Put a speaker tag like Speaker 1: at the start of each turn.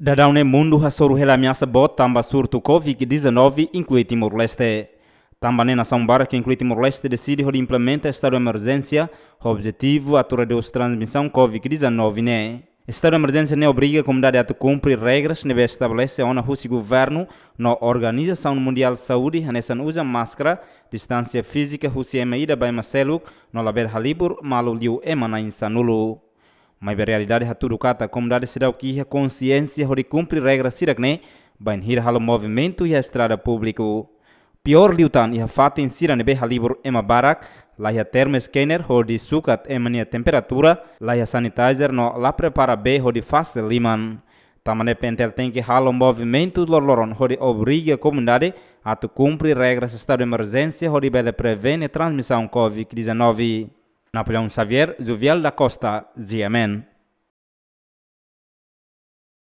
Speaker 1: Dadauné Mundo Hassoru Hela ameaça bot tamba surto Covid-19, inclui Timor-Leste. Tamba né nação bara que inclui Timor-Leste decide onde implementa estado de emergência, o objetivo atura de transmissão Covid-19 né. Estado de emergência né obriga a comunidade a cumprir regras neve estabelece a Rússia governo na Organização Mundial de Saúde, nessa usa máscara, distância física, Rússia emaída, Baima Seluk, no Label Halibur, Maluliu Emana Insanulu mas a realidade é haturu kata comunidade cidadão que a consciência hori cumprir regras sirakne banhir halo movimento e a estrada público pior liutan e a fata em sirane be halibur em barak laia termo scanner hori sukat emania temperatura laia sanitizer no la prepara be hori fast liman Tamane pentel tem que halo movimento loron hori obriga a comunidade a tu cumpre regras estado de emergência hori bele prevenir transmissão COVID-19. Napoléon Xavier Jovial la Costa,